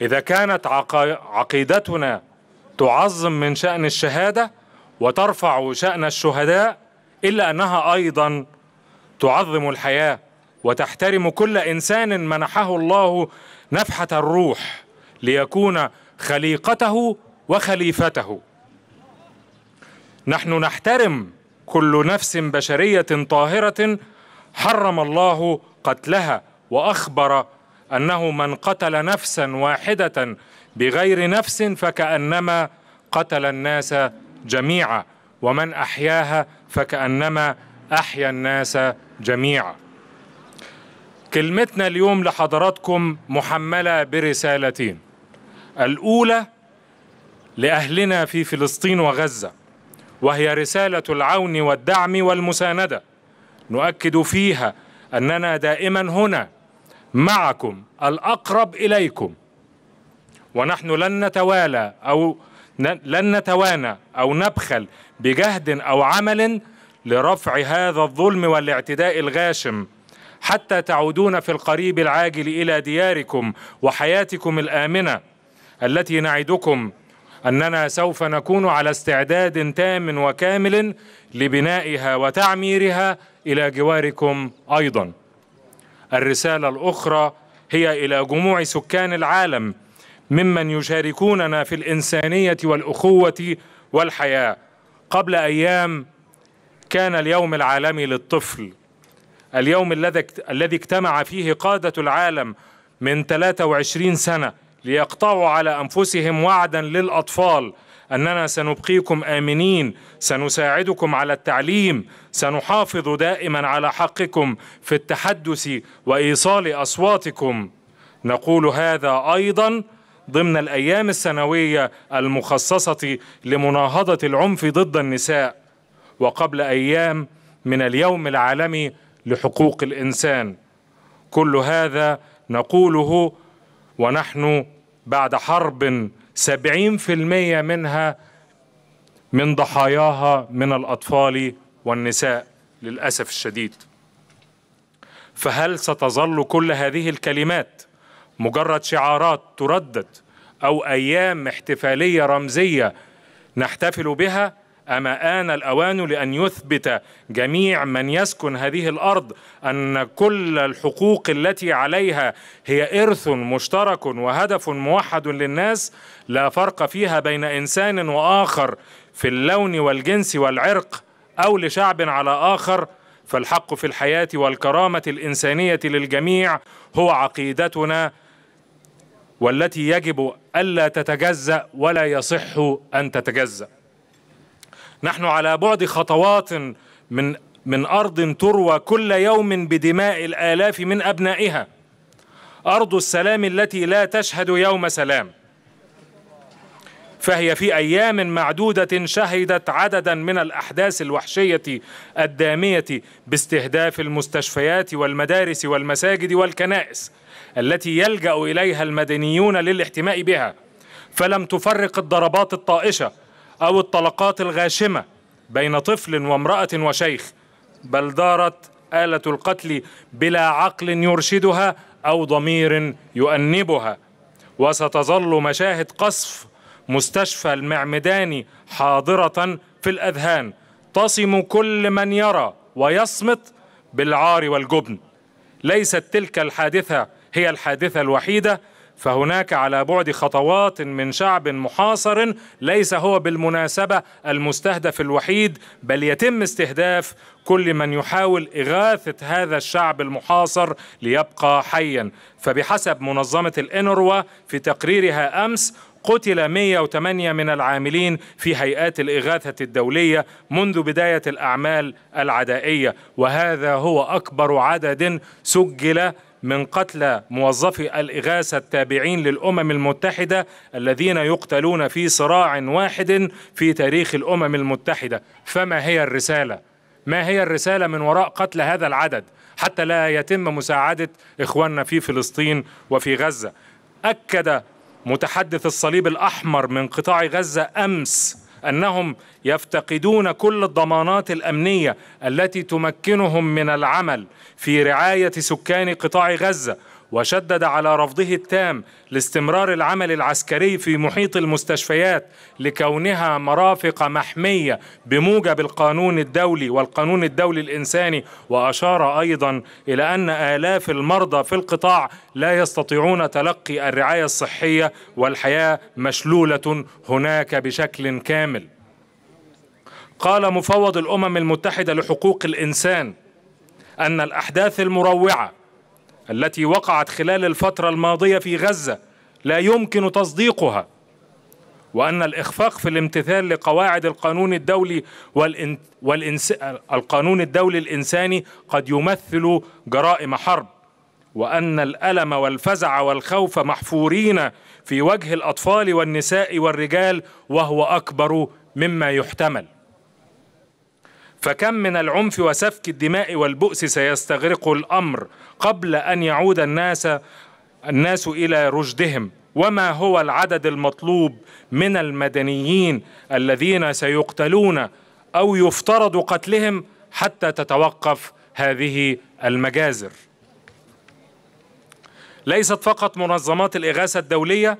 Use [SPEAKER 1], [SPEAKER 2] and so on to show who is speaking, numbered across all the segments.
[SPEAKER 1] إذا كانت عقيدتنا تعظم من شأن الشهادة وترفع شأن الشهداء إلا أنها أيضا تعظم الحياة وتحترم كل إنسان منحه الله نفحة الروح ليكون خليقته وخليفته نحن نحترم كل نفس بشرية طاهرة حرم الله قتلها وأخبر أنه من قتل نفسا واحدة بغير نفس فكأنما قتل الناس جميعا ومن أحياها فكأنما أحيا الناس جميعا كلمتنا اليوم لحضراتكم محملة برسالتين الأولى لأهلنا في فلسطين وغزة وهي رسالة العون والدعم والمساندة نؤكد فيها أننا دائما هنا معكم الأقرب إليكم ونحن لن نتوالى أو لن نتوانى أو نبخل بجهد أو عمل لرفع هذا الظلم والاعتداء الغاشم حتى تعودون في القريب العاجل إلى دياركم وحياتكم الآمنة التي نعدكم أننا سوف نكون على استعداد تام وكامل لبنائها وتعميرها إلى جواركم أيضاً الرسالة الأخرى هي إلى جموع سكان العالم ممن يشاركوننا في الإنسانية والأخوة والحياة قبل أيام كان اليوم العالمي للطفل اليوم الذي اجتمع فيه قادة العالم من 23 سنة ليقطعوا على أنفسهم وعدا للأطفال اننا سنبقيكم امنين سنساعدكم على التعليم سنحافظ دائما على حقكم في التحدث وايصال اصواتكم نقول هذا ايضا ضمن الايام السنويه المخصصه لمناهضه العنف ضد النساء وقبل ايام من اليوم العالمي لحقوق الانسان كل هذا نقوله ونحن بعد حرب سبعين في المية منها من ضحاياها من الأطفال والنساء للأسف الشديد فهل ستظل كل هذه الكلمات مجرد شعارات تردد أو أيام احتفالية رمزية نحتفل بها اما ان الاوان لان يثبت جميع من يسكن هذه الارض ان كل الحقوق التي عليها هي ارث مشترك وهدف موحد للناس لا فرق فيها بين انسان واخر في اللون والجنس والعرق او لشعب على اخر فالحق في الحياه والكرامه الانسانيه للجميع هو عقيدتنا والتي يجب الا تتجزا ولا يصح ان تتجزأ نحن على بعد خطوات من من أرض تروى كل يوم بدماء الآلاف من أبنائها أرض السلام التي لا تشهد يوم سلام فهي في أيام معدودة شهدت عددا من الأحداث الوحشية الدامية باستهداف المستشفيات والمدارس والمساجد والكنائس التي يلجأ إليها المدنيون للاحتماء بها فلم تفرق الضربات الطائشة أو الطلقات الغاشمة بين طفل وامرأة وشيخ بل دارت آلة القتل بلا عقل يرشدها أو ضمير يؤنبها وستظل مشاهد قصف مستشفى المعمداني حاضرة في الأذهان تصم كل من يرى ويصمت بالعار والجبن ليست تلك الحادثة هي الحادثة الوحيدة فهناك على بعد خطوات من شعب محاصر ليس هو بالمناسبة المستهدف الوحيد بل يتم استهداف كل من يحاول إغاثة هذا الشعب المحاصر ليبقى حيا فبحسب منظمة الإنروا في تقريرها أمس قتل 108 من العاملين في هيئات الإغاثة الدولية منذ بداية الأعمال العدائية وهذا هو أكبر عدد سجل من قتلى موظفي الإغاثة التابعين للأمم المتحدة الذين يقتلون في صراع واحد في تاريخ الأمم المتحدة فما هي الرسالة؟ ما هي الرسالة من وراء قتل هذا العدد حتى لا يتم مساعدة إخواننا في فلسطين وفي غزة أكد متحدث الصليب الأحمر من قطاع غزة أمس انهم يفتقدون كل الضمانات الامنيه التي تمكنهم من العمل في رعايه سكان قطاع غزه وشدد على رفضه التام لاستمرار العمل العسكري في محيط المستشفيات لكونها مرافق محمية بموجب القانون الدولي والقانون الدولي الإنساني وأشار أيضا إلى أن آلاف المرضى في القطاع لا يستطيعون تلقي الرعاية الصحية والحياة مشلولة هناك بشكل كامل قال مفوض الأمم المتحدة لحقوق الإنسان أن الأحداث المروعة التي وقعت خلال الفترة الماضية في غزة لا يمكن تصديقها وأن الإخفاق في الامتثال لقواعد القانون الدولي والإن... والإنس... القانون الدولي الإنساني قد يمثل جرائم حرب وأن الألم والفزع والخوف محفورين في وجه الأطفال والنساء والرجال وهو أكبر مما يحتمل فكم من العنف وسفك الدماء والبؤس سيستغرق الامر قبل ان يعود الناس الناس الى رشدهم وما هو العدد المطلوب من المدنيين الذين سيقتلون او يفترض قتلهم حتى تتوقف هذه المجازر ليست فقط منظمات الاغاثه الدوليه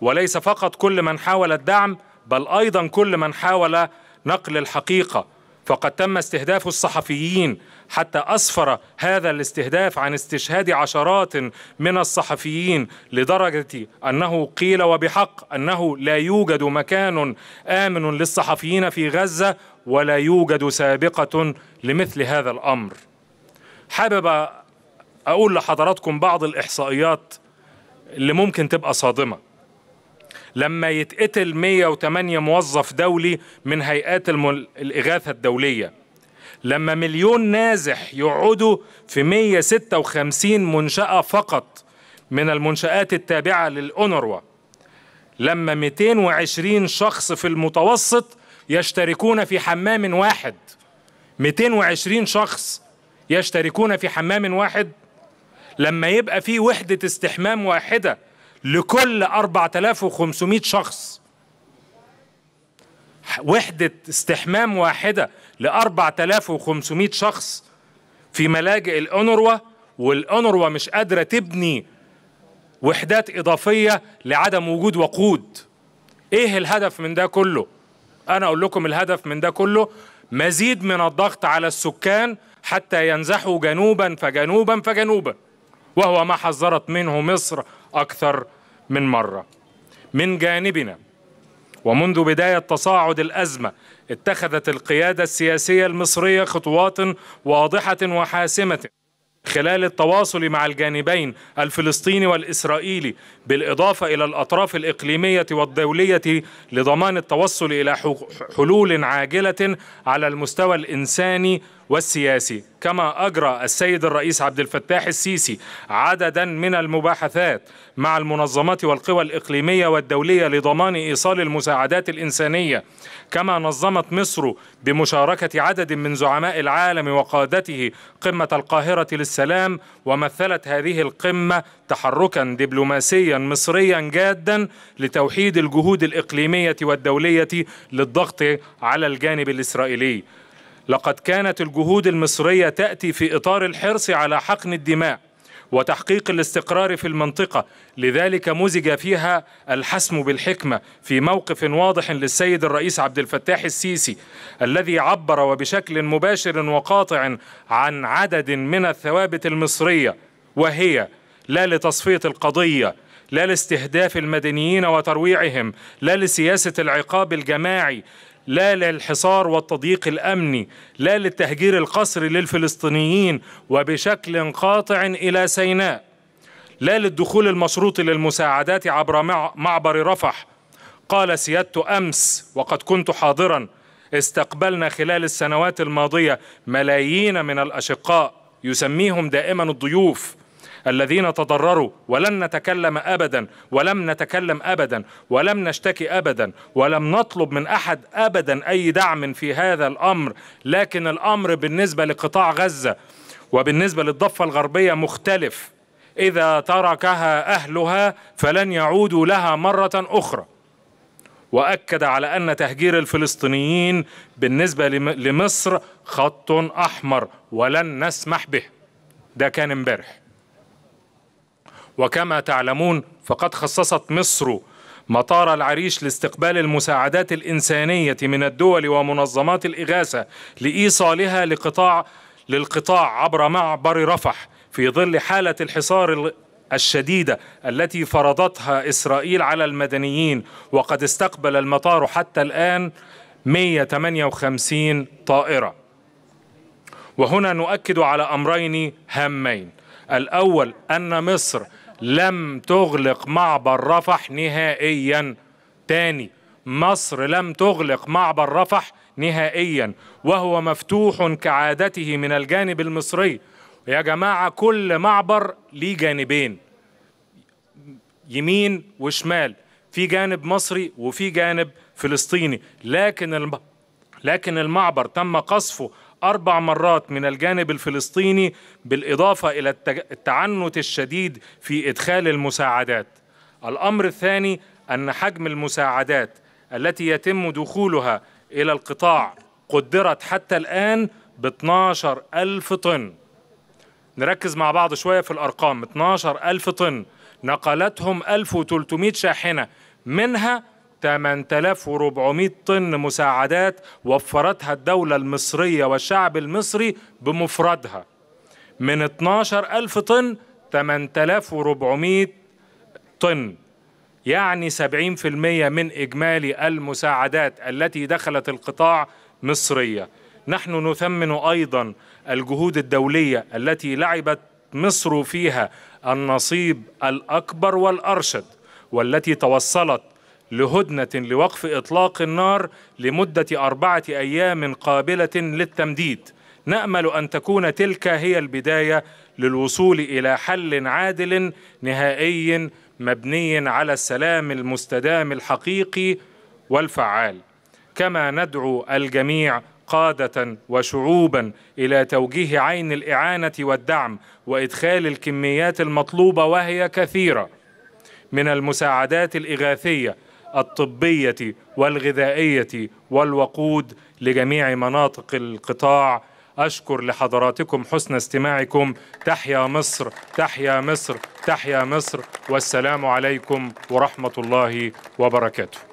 [SPEAKER 1] وليس فقط كل من حاول الدعم بل ايضا كل من حاول نقل الحقيقه فقد تم استهداف الصحفيين حتى أسفر هذا الاستهداف عن استشهاد عشرات من الصحفيين لدرجة أنه قيل وبحق أنه لا يوجد مكان آمن للصحفيين في غزة ولا يوجد سابقة لمثل هذا الأمر حابب أقول لحضراتكم بعض الإحصائيات اللي ممكن تبقى صادمة لما يتقتل 108 موظف دولي من هيئات الإغاثة الدولية لما مليون نازح يقعدوا في 156 منشأة فقط من المنشآت التابعة للأونروا لما 220 شخص في المتوسط يشتركون في حمام واحد 220 شخص يشتركون في حمام واحد لما يبقى في وحدة استحمام واحدة لكل 4500 شخص وحدة استحمام واحدة ل 4500 شخص في ملاجئ الأونروا والأونروا مش قادرة تبني وحدات إضافية لعدم وجود وقود إيه الهدف من ده كله؟ أنا أقول لكم الهدف من ده كله مزيد من الضغط على السكان حتى ينزحوا جنوبا فجنوبا فجنوبا وهو ما حذرت منه مصر أكثر من مرة من جانبنا ومنذ بداية تصاعد الأزمة اتخذت القيادة السياسية المصرية خطوات واضحة وحاسمة خلال التواصل مع الجانبين الفلسطيني والإسرائيلي بالإضافة إلى الأطراف الإقليمية والدولية لضمان التوصل إلى حلول عاجلة على المستوى الإنساني والسياسي كما أجرى السيد الرئيس عبد الفتاح السيسي عددا من المباحثات مع المنظمات والقوى الإقليمية والدولية لضمان إيصال المساعدات الإنسانية كما نظمت مصر بمشاركة عدد من زعماء العالم وقادته قمة القاهرة للسلام ومثلت هذه القمة تحركا دبلوماسيا مصريا جادا لتوحيد الجهود الإقليمية والدولية للضغط على الجانب الإسرائيلي لقد كانت الجهود المصرية تأتي في إطار الحرص على حقن الدماء وتحقيق الاستقرار في المنطقة لذلك مزج فيها الحسم بالحكمة في موقف واضح للسيد الرئيس عبد الفتاح السيسي الذي عبر وبشكل مباشر وقاطع عن عدد من الثوابت المصرية وهي لا لتصفية القضية لا لاستهداف المدنيين وترويعهم لا لسياسة العقاب الجماعي لا للحصار والتضييق الامني لا للتهجير القسري للفلسطينيين وبشكل قاطع الى سيناء لا للدخول المشروط للمساعدات عبر معبر رفح قال سيادته امس وقد كنت حاضرا استقبلنا خلال السنوات الماضيه ملايين من الاشقاء يسميهم دائما الضيوف الذين تضرروا ولن نتكلم ابدا ولم نتكلم ابدا ولم نشتكي ابدا ولم نطلب من احد ابدا اي دعم في هذا الامر لكن الامر بالنسبه لقطاع غزه وبالنسبه للضفه الغربيه مختلف اذا تركها اهلها فلن يعودوا لها مره اخرى واكد على ان تهجير الفلسطينيين بالنسبه لمصر خط احمر ولن نسمح به ده كان امبارح وكما تعلمون فقد خصصت مصر مطار العريش لاستقبال المساعدات الإنسانية من الدول ومنظمات الإغاثة لإيصالها لقطاع للقطاع عبر معبر رفح في ظل حالة الحصار الشديدة التي فرضتها إسرائيل على المدنيين وقد استقبل المطار حتى الآن 158 طائرة وهنا نؤكد على أمرين هامين الأول أن مصر لم تغلق معبر رفح نهائيا تاني مصر لم تغلق معبر رفح نهائيا وهو مفتوح كعادته من الجانب المصري يا جماعة كل معبر ليه جانبين يمين وشمال في جانب مصري وفي جانب فلسطيني لكن لكن المعبر تم قصفه أربع مرات من الجانب الفلسطيني بالإضافة إلى التعنت الشديد في إدخال المساعدات الأمر الثاني أن حجم المساعدات التي يتم دخولها إلى القطاع قدرت حتى الآن ب 12 ألف طن نركز مع بعض شوية في الأرقام 12 ألف طن نقلتهم 1300 شاحنة منها 8400 طن مساعدات وفرتها الدولة المصرية والشعب المصري بمفردها من 12000 طن 8400 طن يعني 70% من إجمالي المساعدات التي دخلت القطاع مصرية نحن نثمن أيضا الجهود الدولية التي لعبت مصر فيها النصيب الأكبر والأرشد والتي توصلت لهدنة لوقف إطلاق النار لمدة أربعة أيام قابلة للتمديد نأمل أن تكون تلك هي البداية للوصول إلى حل عادل نهائي مبني على السلام المستدام الحقيقي والفعال كما ندعو الجميع قادة وشعوبا إلى توجيه عين الإعانة والدعم وإدخال الكميات المطلوبة وهي كثيرة من المساعدات الإغاثية الطبيه والغذائيه والوقود لجميع مناطق القطاع اشكر لحضراتكم حسن استماعكم تحيا مصر تحيا مصر تحيا مصر والسلام عليكم ورحمه الله وبركاته